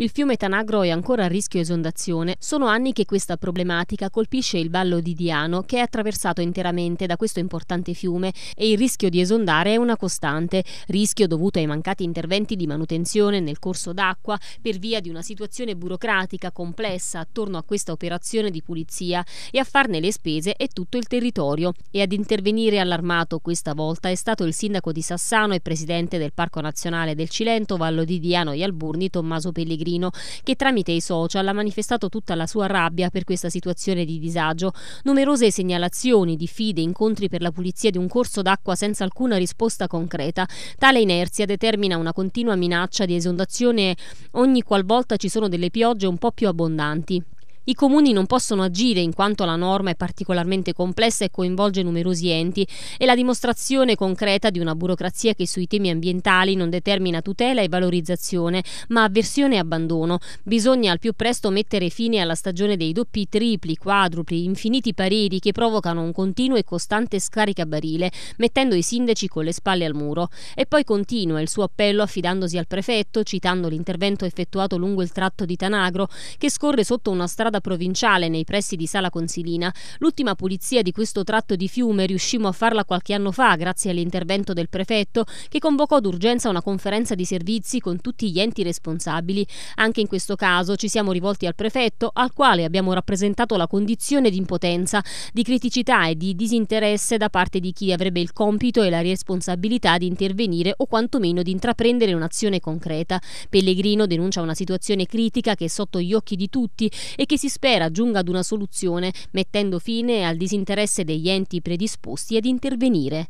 Il fiume Tanagro è ancora a rischio esondazione. Sono anni che questa problematica colpisce il vallo di Diano, che è attraversato interamente da questo importante fiume e il rischio di esondare è una costante, rischio dovuto ai mancati interventi di manutenzione nel corso d'acqua per via di una situazione burocratica complessa attorno a questa operazione di pulizia e a farne le spese è tutto il territorio. E ad intervenire allarmato questa volta è stato il sindaco di Sassano e presidente del Parco Nazionale del Cilento, Vallo di Diano e Alburni, Tommaso Pellegrini Pellegrino, che tramite i social ha manifestato tutta la sua rabbia per questa situazione di disagio. Numerose segnalazioni, diffide, incontri per la pulizia di un corso d'acqua senza alcuna risposta concreta. Tale inerzia determina una continua minaccia di esondazione ogni qualvolta ci sono delle piogge un po' più abbondanti. I comuni non possono agire in quanto la norma è particolarmente complessa e coinvolge numerosi enti e la dimostrazione concreta di una burocrazia che sui temi ambientali non determina tutela e valorizzazione, ma avversione e abbandono. Bisogna al più presto mettere fine alla stagione dei doppi, tripli, quadrupli, infiniti pareri che provocano un continuo e costante scaricabarile, mettendo i sindaci con le spalle al muro. E poi continua il suo appello affidandosi al prefetto, citando l'intervento effettuato lungo il tratto di Tanagro, che scorre sotto una strada strada provinciale nei pressi di Sala Consilina. L'ultima pulizia di questo tratto di fiume riuscimmo a farla qualche anno fa grazie all'intervento del prefetto che convocò d'urgenza una conferenza di servizi con tutti gli enti responsabili. Anche in questo caso ci siamo rivolti al prefetto al quale abbiamo rappresentato la condizione di impotenza, di criticità e di disinteresse da parte di chi avrebbe il compito e la responsabilità di intervenire o quantomeno di intraprendere un'azione concreta. Pellegrino denuncia una situazione critica che è sotto gli occhi di tutti e che si si spera giunga ad una soluzione mettendo fine al disinteresse degli enti predisposti ad intervenire.